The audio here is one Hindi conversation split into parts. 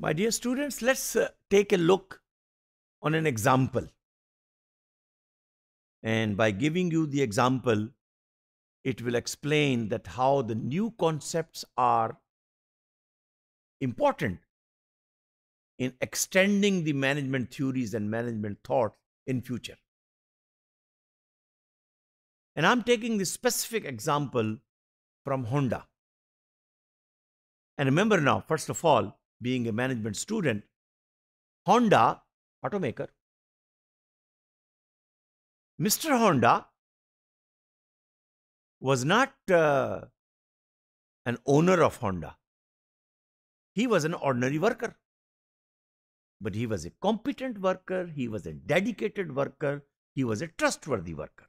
My dear students, let's uh, take a look on an example. And by giving you the example, it will explain that how the new concepts are important in extending the management theories and management thought in future. And I'm taking this specific example from Honda. And remember now, first of all, being a management student, Honda, automaker, Mr. Honda was not uh, an owner of Honda. He was an ordinary worker. But he was a competent worker, he was a dedicated worker, he was a trustworthy worker.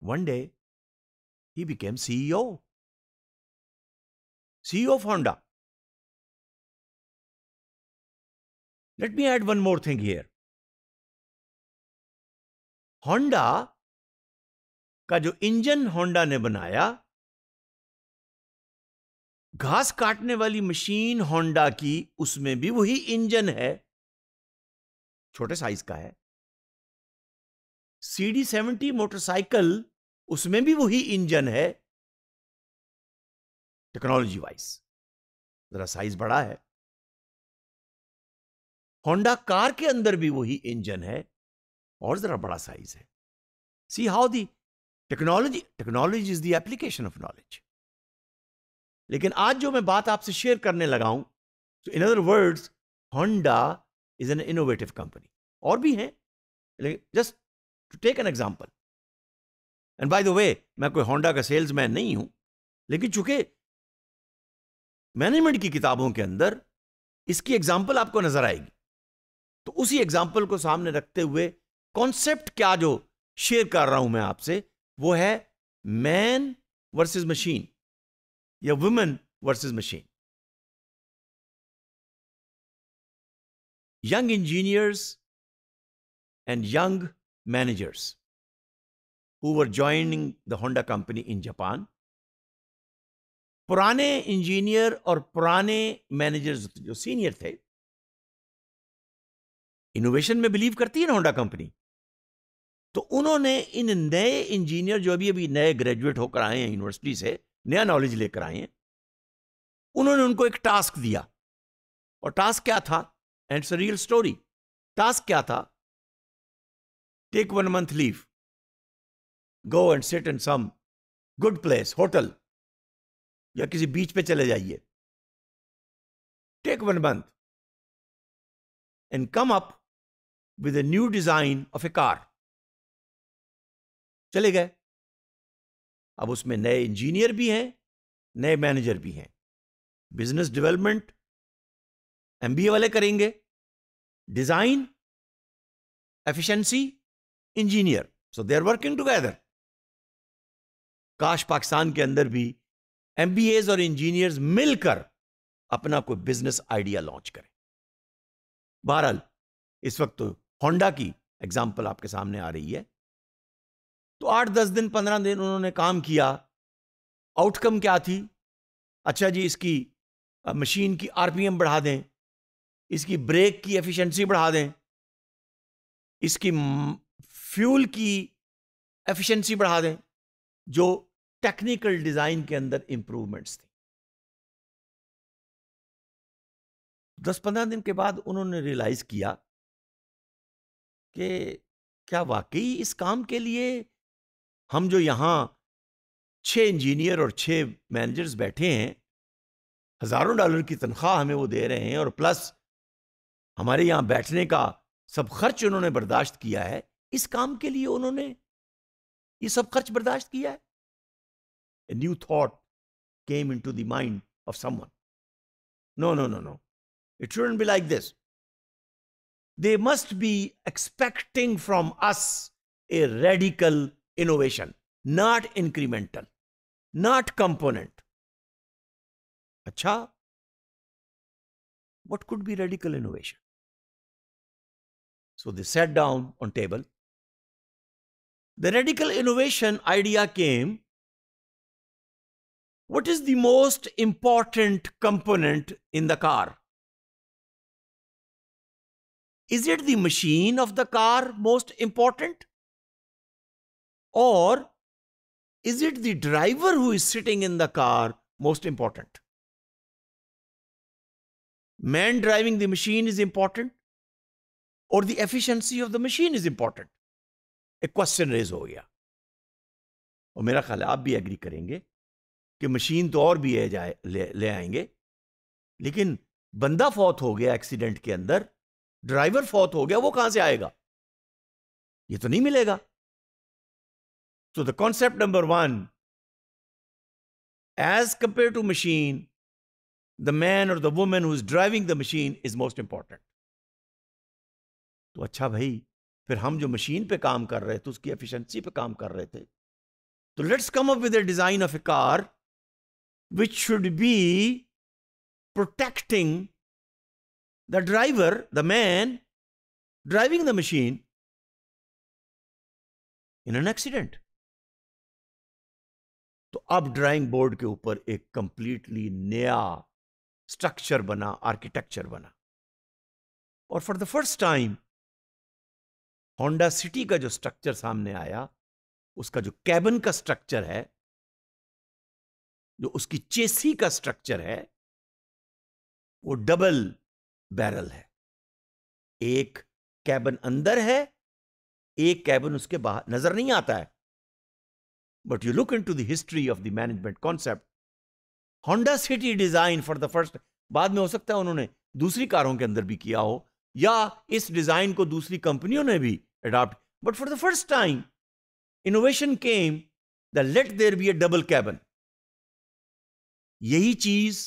One day, he became CEO. C of Honda let me add one more thing here Honda का जो इंजन होंडा ने बनाया घास काटने वाली मशीन होंडा की उसमें भी वही इंजन है छोटे साइज का है सीडी सेवेंटी मोटरसाइकिल उसमें भी वही इंजन है टेक्नोलॉजी वाइज जरा साइज बड़ा है होंडा कार के अंदर भी वही इंजन है और जरा बड़ा साइज है see how the technology technology is the application of knowledge लेकिन आज जो मैं बात आपसे शेयर करने लगा हूं तो in other words Honda is an innovative company और भी हैं लेकिन just to take an example and by the way मैं कोई होंडा का सेल्समैन नहीं हूं लेकिन चूंकि मैनेजमेंट की किताबों के अंदर इसकी एग्जाम्पल आपको नजर आएगी तो उसी एग्जाम्पल को सामने रखते हुए कॉन्सेप्ट क्या जो शेयर कर रहा हूं मैं आपसे वो है मैन वर्सेस मशीन या women versus machine young engineers and young managers who were joining the Honda company in Japan पुराने इंजीनियर और पुराने मैनेजर्स जो सीनियर थे इनोवेशन में बिलीव करती है ना होंडा कंपनी तो उन्होंने इन नए इंजीनियर जो अभी अभी नए ग्रेजुएट होकर आए हैं यूनिवर्सिटी से नया नॉलेज लेकर आए हैं उन्होंने उनको एक टास्क दिया और टास्क क्या था and it's real story task क्या था take one month leave go and set in some good place hotel या किसी बीच पे चले जाइए take one month and come up with a new design of a car चले गए अब उसमें नए इंजीनियर भी हैं नए मैनेजर भी हैं बिजनेस डेवलपमेंट एमबीए वाले करेंगे design efficiency engineer so they are working together काश पाकिस्तान के अंदर भी एम और इंजीनियर्स मिलकर अपना कोई बिजनेस आइडिया लॉन्च करें बहरहाल इस वक्त होंडा तो की एग्जाम्पल आपके सामने आ रही है तो आठ दस दिन पंद्रह दिन उन्होंने काम किया आउटकम क्या थी अच्छा जी इसकी मशीन की आरपीएम बढ़ा दें इसकी ब्रेक की एफिशिएंसी बढ़ा दें इसकी फ्यूल की एफिशिएंसी बढ़ा दें जो टेक्निकल डिजाइन के अंदर इंप्रूवमेंट्स थी दस पंद्रह दिन के बाद उन्होंने रियलाइज किया कि क्या वाकई इस काम के लिए हम जो यहां छह इंजीनियर और छह मैनेजर्स बैठे हैं हज़ारों डॉलर की तनख्वाह हमें वो दे रहे हैं और प्लस हमारे यहाँ बैठने का सब खर्च उन्होंने बर्दाश्त किया है इस काम के लिए उन्होंने ये सब खर्च बर्दाश्त किया है a new thought came into the mind of someone. No, no, no, no. It shouldn't be like this. They must be expecting from us a radical innovation, not incremental, not component. Acha, what could be radical innovation? So they sat down on table. The radical innovation idea came what is the most important component in the car? Is it the machine of the car most important? Or is it the driver who is sitting in the car most important? Man driving the machine is important, or the efficiency of the machine is important? A question raised over गया और मेरा ख्याल आप कि मशीन तो और भी ले जाए ले, ले आएंगे लेकिन बंदा फौत हो गया एक्सीडेंट के अंदर ड्राइवर फौत हो गया वो कहां से आएगा ये तो नहीं मिलेगा the concept number one as compare to machine the man और the women who is driving the machine is most important तो अच्छा भाई फिर हम जो मशीन पे काम कर रहे थे उसकी एफिशिएंसी पे काम कर रहे थे तो let's come up with a design of a car which should be protecting the driver, the man driving the machine in an accident. तो अब ड्राइंग बोर्ड के ऊपर एक कंप्लीटली नया स्ट्रक्चर बना आर्किटेक्चर बना और for the first time Honda City का जो स्ट्रक्चर सामने आया उसका जो कैबिन का स्ट्रक्चर है जो उसकी चेसी का स्ट्रक्चर है वो डबल बैरल है एक कैबन अंदर है एक कैबन उसके बाहर नजर नहीं आता है but you look into the history of the management concept Honda City design for the first बाद में हो सकता है उन्होंने दूसरी कारों के अंदर भी किया हो या इस डिजाइन को दूसरी कंपनियों ने भी adopt but for the first time innovation came the let there be a double cabin यही चीज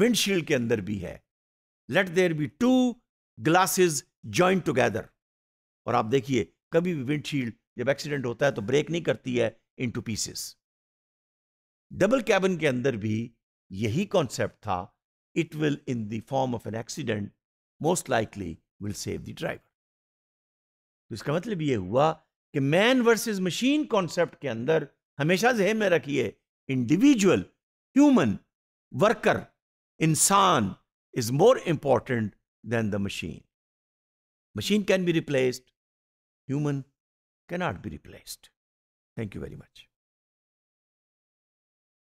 विंडशील्ड के अंदर भी है let there be two glasses joint together और आप देखिए कभी भी विंडशील्ड जब एक्सीडेंट होता है तो ब्रेक नहीं करती है in two pieces double cabin के अंदर भी यही कॉन्सेप्ट था it will in the form of an accident most likely will save the driver तो इसका मतलब यह हुआ कि मैन वर्सेस मशीन कॉन्सेप्ट के अंदर हमेशा जहन में रखिए individual human worker, insan, is more important than the machine. Machine can be replaced, human cannot be replaced. Thank you very much.